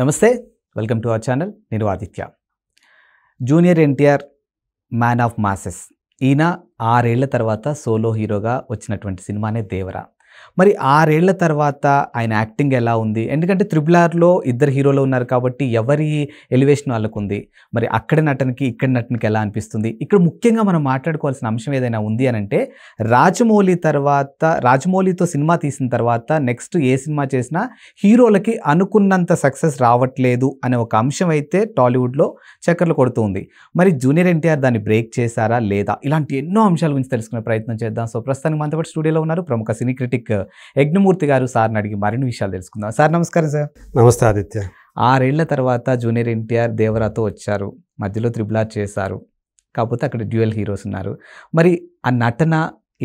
నమస్తే welcome to our channel నేను Aditya junior NTR man of masses ఈయన ఆరేళ్ల తర్వాత సోలో హీరోగా వచ్చినటువంటి సినిమానే దేవరా మరి ఆరేళ్ల తర్వాత ఆయన యాక్టింగ్ ఎలా ఉంది ఎందుకంటే త్రిబుల్ ఆర్లో ఇద్దరు హీరోలు ఉన్నారు కాబట్టి ఎవరి ఎలివేషన్ వాళ్ళకు ఉంది మరి అక్కడ నటనకి ఇక్కడ నటనకి ఎలా అనిపిస్తుంది ఇక్కడ ముఖ్యంగా మనం మాట్లాడుకోవాల్సిన అంశం ఏదైనా ఉంది అని అంటే రాజమౌళి తర్వాత రాజమౌళితో సినిమా తీసిన తర్వాత నెక్స్ట్ ఏ సినిమా చేసినా హీరోలకి అనుకున్నంత సక్సెస్ రావట్లేదు అనే ఒక అంశం అయితే టాలీవుడ్లో చక్కర్లు కొడుతుంది మరి జూనియర్ ఎన్టీఆర్ దాన్ని బ్రేక్ చేశారా లేదా ఇలాంటి ఎన్నో అంశాల గురించి తెలుసుకునే ప్రయత్నం చేద్దాం సో ప్రస్తుతానికి మనతో పాటు స్టూడియోలో ఉన్నారు ప్రముఖ సినీ క్రిటిక్ మ్యూజిక్ యజ్ఞమూర్తి గారు సార్ని అడిగి మరిన్ని విషయాలు తెలుసుకుందాం సార్ నమస్కారం సార్ నమస్తే ఆదిత్య ఆరేళ్ల తర్వాత జూనియర్ ఎన్టీఆర్ దేవరాతో వచ్చారు మధ్యలో త్రిబులార్ చేశారు కాకపోతే అక్కడ డ్యూయల్ హీరోస్ ఉన్నారు మరి ఆ నటన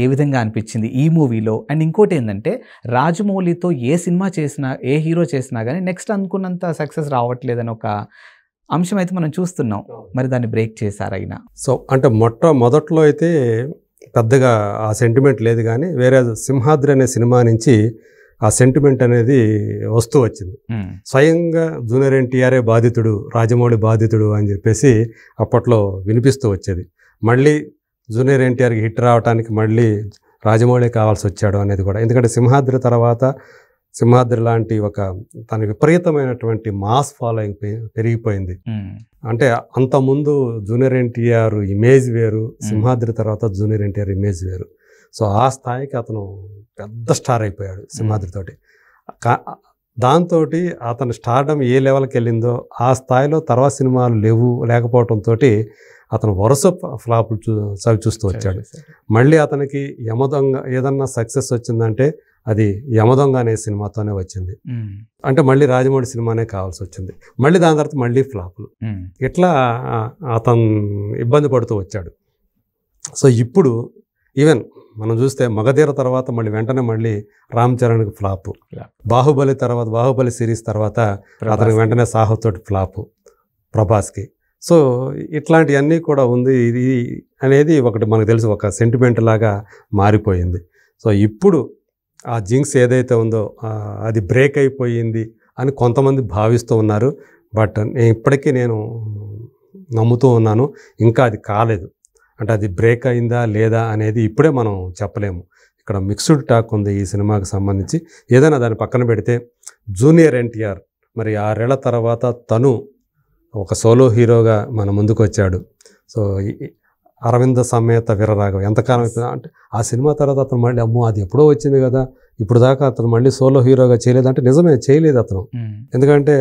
ఏ విధంగా అనిపించింది ఈ మూవీలో అండ్ ఇంకోటి ఏంటంటే రాజమౌళితో ఏ సినిమా చేసినా ఏ హీరో చేసినా కానీ నెక్స్ట్ అనుకున్నంత సక్సెస్ రావట్లేదని ఒక అంశం అయితే మనం చూస్తున్నాం మరి దాన్ని బ్రేక్ చేశారు అయినా సో అంటే మొట్ట మొదట్లో అయితే పెద్దగా ఆ సెంటిమెంట్ లేదు కానీ వేరే సింహాద్రి అనే సినిమా నుంచి ఆ సెంటిమెంట్ అనేది వస్తూ వచ్చింది స్వయంగా జూనియర్ ఎన్టీఆర్ఏ బాధితుడు రాజమౌళి బాధితుడు అని చెప్పేసి అప్పట్లో వినిపిస్తూ వచ్చేది మళ్ళీ జూనియర్ ఎన్టీఆర్కి హిట్ రావడానికి మళ్ళీ రాజమౌళి కావాల్సి వచ్చాడు అనేది కూడా ఎందుకంటే సింహాద్రి తర్వాత సింహాద్రి లాంటి ఒక తన విపరీతమైనటువంటి మాస్ ఫాలోయింగ్ పెరిగిపోయింది అంటే అంతకుముందు జూనియర్ ఎన్టీఆర్ ఇమేజ్ వేరు సింహాద్రి తర్వాత జూనియర్ ఎన్టీఆర్ ఇమేజ్ వేరు సో ఆ స్థాయికి అతను పెద్ద స్టార్ అయిపోయాడు సింహాద్రితోటి దాంతో అతని స్టార్డమ్ ఏ లెవెల్కి వెళ్ళిందో ఆ స్థాయిలో తర్వాత సినిమాలు లేవు లేకపోవడంతో అతను వరుస ఫ్లాపులు చూ చవి చూస్తూ వచ్చాడు మళ్ళీ అతనికి యమదొంగ ఏదన్నా సక్సెస్ వచ్చిందంటే అది యమదొంగ అనే సినిమాతోనే వచ్చింది అంటే మళ్ళీ రాజమౌళి సినిమానే కావాల్సి వచ్చింది మళ్ళీ దాని తర్వాత మళ్ళీ ఫ్లాపులు ఇట్లా అతను ఇబ్బంది పడుతూ వచ్చాడు సో ఇప్పుడు ఈవెన్ మనం చూస్తే మగధీర తర్వాత మళ్ళీ వెంటనే మళ్ళీ రామ్ చరణ్కి ఫ్లాప్ బాహుబలి తర్వాత బాహుబలి సిరీస్ తర్వాత అతనికి వెంటనే సాహోతోటి ఫ్లాప్ ప్రభాస్కి సో ఇట్లాంటివన్నీ కూడా ఉంది ఇది అనేది ఒకటి మనకు తెలిసి ఒక సెంటిమెంట్ లాగా మారిపోయింది సో ఇప్పుడు ఆ జింక్స్ ఏదైతే ఉందో అది బ్రేక్ అయిపోయింది అని కొంతమంది భావిస్తూ ఉన్నారు బట్ నేను ఇప్పటికీ నేను నమ్ముతూ ఉన్నాను ఇంకా అది కాలేదు అంటే అది బ్రేక్ అయిందా లేదా అనేది ఇప్పుడే మనం చెప్పలేము ఇక్కడ మిక్స్డ్ టాక్ ఉంది ఈ సినిమాకి సంబంధించి ఏదైనా దాన్ని పక్కన పెడితే జూనియర్ ఎన్టీఆర్ మరి ఆరేళ్ల తర్వాత తను ఒక సోలో హీరోగా మన ముందుకు వచ్చాడు సో అరవింద సమేత వీరరాఘవ ఎంతకాలం అయిపోయిందా అంటే ఆ సినిమా తర్వాత అతను మళ్ళీ అమ్మో అది ఎప్పుడో వచ్చింది కదా ఇప్పుడు దాకా అతను మళ్ళీ సోలో హీరోగా చేయలేదు అంటే నిజమే చేయలేదు అతను hmm. ఎందుకంటే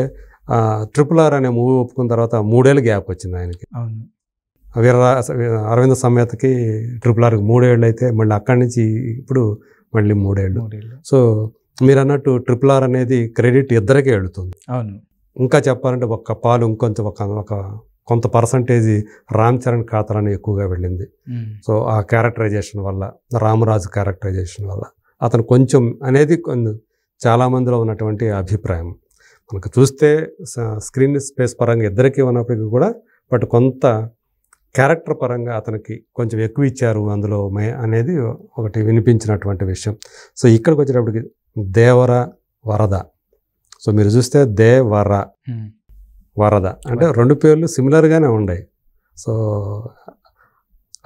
ట్రిపుల్ ఆర్ అనే మూవీ ఒప్పుకున్న తర్వాత మూడేళ్ళు గ్యాప్ వచ్చింది ఆయనకి వీరరా అరవింద సమేతకి ట్రిపుల్ ఆర్కి మూడేళ్ళు అయితే మళ్ళీ అక్కడి నుంచి ఇప్పుడు మళ్ళీ మూడేళ్ళు సో మీరు అన్నట్టు ట్రిపుల్ ఆర్ అనేది క్రెడిట్ ఇద్దరికే వెళుతుంది ఇంకా చెప్పాలంటే ఒక్క పాలు ఇంకొంచెం ఒక ఒక కొంత పర్సంటేజ్ రామ్ చరణ్ ఖాతాలోనే ఎక్కువగా వెళ్ళింది సో ఆ క్యారెక్టరైజేషన్ వల్ల రామరాజు క్యారెక్టరైజేషన్ వల్ల అతను కొంచెం అనేది కొంచెం చాలామందిలో ఉన్నటువంటి అభిప్రాయం మనకు చూస్తే స్క్రీన్ స్పేస్ పరంగా ఇద్దరికీ ఉన్నప్పటికీ కూడా బట్ కొంత క్యారెక్టర్ పరంగా అతనికి కొంచెం ఎక్కువ ఇచ్చారు అందులో అనేది ఒకటి వినిపించినటువంటి విషయం సో ఇక్కడికి వచ్చేటప్పటికి దేవర వరద సో మీరు చూస్తే దేవర వరద అంటే రెండు పేర్లు సిమిలర్గానే ఉన్నాయి సో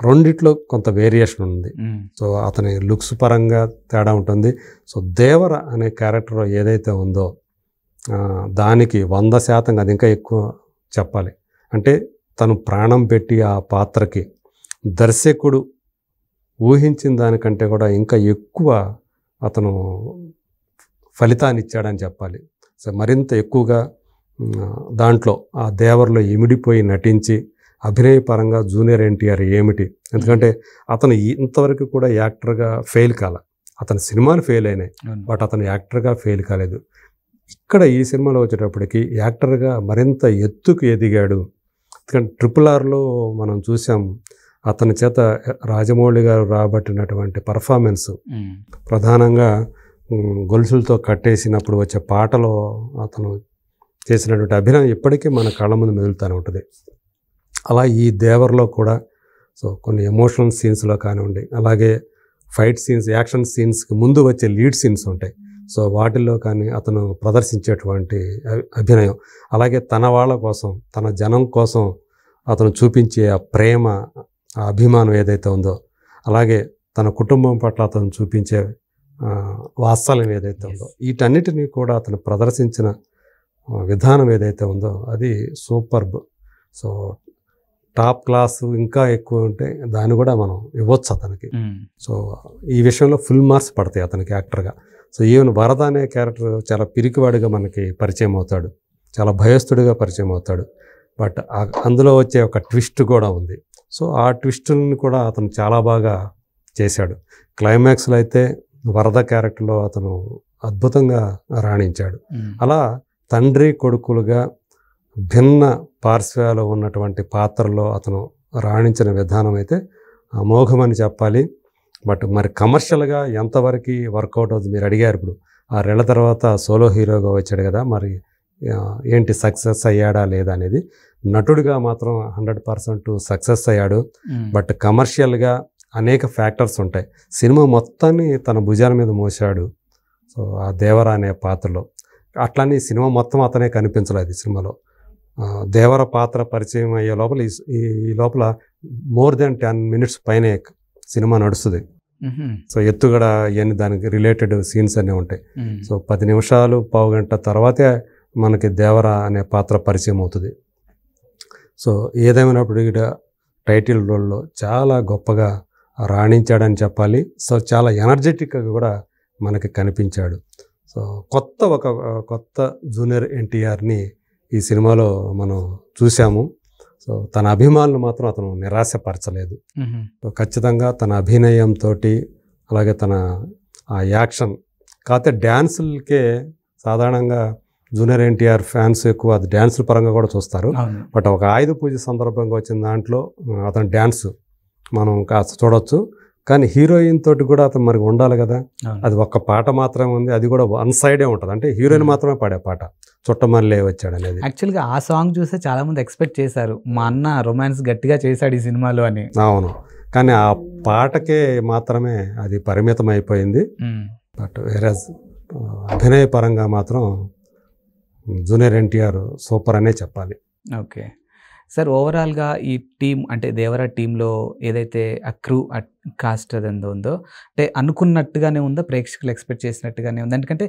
రెండిట్లో కొంత వేరియేషన్ ఉంది సో అతని లుక్స్ పరంగా తేడా ఉంటుంది సో దేవర అనే క్యారెక్టర్ ఏదైతే ఉందో దానికి వంద శాతం అది ఇంకా ఎక్కువ చెప్పాలి అంటే తను ప్రాణం పెట్టి ఆ పాత్రకి దర్శకుడు ఊహించిన దానికంటే కూడా ఇంకా ఎక్కువ అతను ఫలితాన్ని ఇచ్చాడని చెప్పాలి సో మరింత ఎక్కువగా దాంట్లో ఆ దేవర్లో ఇమిడిపోయి నటించి అభినయపరంగా జూనియర్ ఎన్టీఆర్ ఏమిటి ఎందుకంటే అతను ఇంతవరకు కూడా యాక్టర్గా ఫెయిల్ కాల అతని సినిమాలు ఫెయిల్ అయినాయి బట్ అతను యాక్టర్గా ఫెయిల్ కాలేదు ఇక్కడ ఈ సినిమాలో వచ్చేటప్పటికి యాక్టర్గా మరింత ఎత్తుకు ఎదిగాడు ఎందుకంటే ట్రిపుల్ ఆర్లో మనం చూసాం అతని చేత రాజమౌళి గారు రాబట్టినటువంటి పర్ఫార్మెన్స్ ప్రధానంగా గొలుసులతో కట్టేసినప్పుడు వచ్చే పాటలో అతను చేసినటువంటి అభినయం ఇప్పటికీ మన కళ్ళ ముందు మెదులుతూనే ఉంటుంది అలా ఈ దేవర్లో కూడా సో కొన్ని ఎమోషనల్ సీన్స్లో కానివ్వండి అలాగే ఫైట్ సీన్స్ యాక్షన్ సీన్స్కి ముందు వచ్చే లీడ్ సీన్స్ ఉంటాయి సో వాటిల్లో కానీ అతను ప్రదర్శించేటువంటి అభినయం అలాగే తన వాళ్ళ కోసం తన జనం కోసం అతను చూపించే ఆ ప్రేమ ఆ అభిమానం ఏదైతే ఉందో అలాగే తన కుటుంబం పట్ల అతను చూపించే వాత్సల్యం ఏదైతే ఉందో వీటన్నిటినీ కూడా అతను ప్రదర్శించిన విధానం ఏదైతే ఉందో అది సూపర్బ్ సో టాప్ క్లాస్ ఇంకా ఎక్కువ ఉంటే దాన్ని కూడా మనం ఇవ్వచ్చు అతనికి సో ఈ విషయంలో ఫుల్ మార్క్స్ పడతాయి అతనికి యాక్టర్గా సో ఈవెన్ వరద అనే క్యారెక్టర్ చాలా పిరికివాడిగా మనకి పరిచయం అవుతాడు చాలా భయస్థుడిగా పరిచయం అవుతాడు బట్ అందులో వచ్చే ఒక ట్విస్ట్ కూడా ఉంది సో ఆ ట్విస్టులను కూడా అతను చాలా బాగా చేశాడు క్లైమాక్స్లో అయితే వరద క్యారెక్టర్లో అతను అద్భుతంగా రాణించాడు అలా తండ్రి కొడుకులుగా భిన్న పార్శ్వాలు ఉన్నటువంటి పాత్రలో అతను రాణించిన విధానం అయితే అమోఘమని చెప్పాలి బట్ మరి కమర్షియల్గా ఎంతవరకు వర్కౌట్ అవుతుంది మీరు అడిగారు ఇప్పుడు ఆ రెండు తర్వాత సోలో హీరోగా వచ్చాడు కదా మరి ఏంటి సక్సెస్ అయ్యాడా లేదా అనేది నటుడిగా మాత్రం హండ్రెడ్ పర్సెంట్ సక్సెస్ అయ్యాడు బట్ కమర్షియల్గా అనేక ఫ్యాక్టర్స్ ఉంటాయి సినిమా మొత్తాన్ని తన భుజాల మీద మోసాడు సో ఆ దేవరా అనే పాత్రలో అట్లానే సినిమా మొత్తం అతనే కనిపించలేదు ఈ సినిమాలో దేవర పాత్ర పరిచయం అయ్యే లోపల ఈ లోపల మోర్ దెన్ టెన్ మినిట్స్ పైనే సినిమా నడుస్తుంది సో ఎత్తుగడ ఇవన్నీ దానికి రిలేటెడ్ సీన్స్ అన్నీ ఉంటాయి సో పది నిమిషాలు పావు గంట తర్వాతే మనకి దేవర అనే పాత్ర పరిచయం అవుతుంది సో ఏదేమైనప్పుడు ఇక్కడ టైటిల్ రోల్లో చాలా గొప్పగా రాణించాడని చెప్పాలి సో చాలా ఎనర్జెటిక్గా కూడా మనకి కనిపించాడు సో కొత్త ఒక కొత్త జూనియర్ ఎన్టీఆర్ని ఈ సినిమాలో మనం చూసాము సో తన అభిమానులు మాత్రం అతను నిరాశపరచలేదు ఖచ్చితంగా తన అభినయంతో అలాగే తన ఆ యాక్షన్ కాకపోతే డ్యాన్సులకే సాధారణంగా జూనియర్ ఎన్టీఆర్ ఫ్యాన్స్ ఎక్కువ అది డ్యాన్సుల పరంగా కూడా చూస్తారు బట్ ఒక ఆయుధ పూజ సందర్భంగా వచ్చిన దాంట్లో అతని డ్యాన్సు మనం కాస్త చూడవచ్చు కానీ హీరోయిన్ తోటి కూడా అతను మరి ఉండాలి కదా అది ఒక్క పాట మాత్రమే ఉంది అది కూడా వన్ సైడే ఉంటుంది అంటే హీరోయిన్ మాత్రమే పాడే పాట చుట్టమల్లే వచ్చాడు అనేది యాక్చువల్గా ఆ సాంగ్ చూస్తే చాలా మంది ఎక్స్పెక్ట్ చేశారు మా అన్న రొమాన్స్ గట్టిగా చేశాడు ఈ సినిమాలో అని అవును కానీ ఆ పాటకే మాత్రమే అది పరిమితం అయిపోయింది బట్ వేరే అభినయ పరంగా మాత్రం జూనియర్ ఎన్టీఆర్ సూపర్ అనే చెప్పాలి ఓకే సార్ ఓవరాల్గా ఈ టీం అంటే దేవరా టీంలో ఏదైతే ఆ క్రూ కాస్ట్ ఎంత ఉందో అంటే అనుకున్నట్టుగానే ఉందో ప్రేక్షకులు ఎక్స్పెక్ట్ చేసినట్టుగానే ఉంది ఎందుకంటే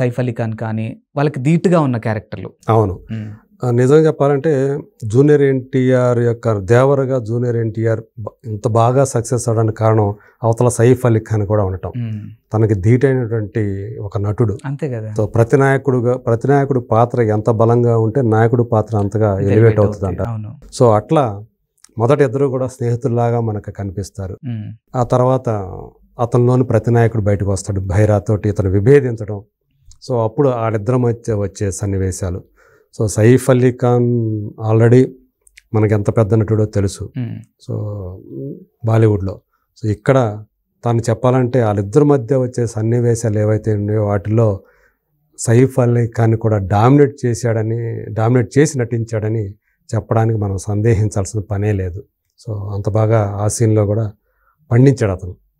సైఫ్ అలీ ఖాన్ కానీ వాళ్ళకి ధీటుగా ఉన్న క్యారెక్టర్లు అవును నిజంగా చెప్పాలంటే జూనియర్ ఎన్టీఆర్ యొక్క దేవరగా జూనియర్ ఎన్టీఆర్ ఇంత బాగా సక్సెస్ అవడానికి కారణం అవతల సైఫ్ అలీ ఖాన్ కూడా ఉండటం తనకి ధీటైనటువంటి ఒక నటుడు అంతే కదా సో ప్రతి నాయకుడుగా ప్రతి నాయకుడు పాత్ర ఎంత బలంగా ఉంటే నాయకుడు పాత్ర అంతగా ఎలివేట్ అవుతుందంట సో అట్లా మొదట ఇద్దరు కూడా స్నేహితుల్లాగా మనకు కనిపిస్తారు ఆ తర్వాత అతనిలోని ప్రతి నాయకుడు బయటకు వస్తాడు భైరాతోటి ఇతను విభేదించడం సో అప్పుడు వాళ్ళిద్దరం వచ్చే వచ్చే సన్నివేశాలు సో సైఫ్ అలీ ఖాన్ ఆల్రెడీ మనకి ఎంత పెద్ద నటుడో తెలుసు సో బాలీవుడ్లో సో ఇక్కడ తాను చెప్పాలంటే వాళ్ళిద్దరి మధ్య వచ్చే సన్నివేశాలు ఏవైతే ఉన్నాయో వాటిలో సైఫ్ అలీ ఖాన్ కూడా డామినేట్ చేశాడని డామినేట్ చేసి నటించాడని చెప్పడానికి మనం సందేహించాల్సిన పనే లేదు సో అంత బాగా ఆ సీన్లో కూడా పండించాడు అతను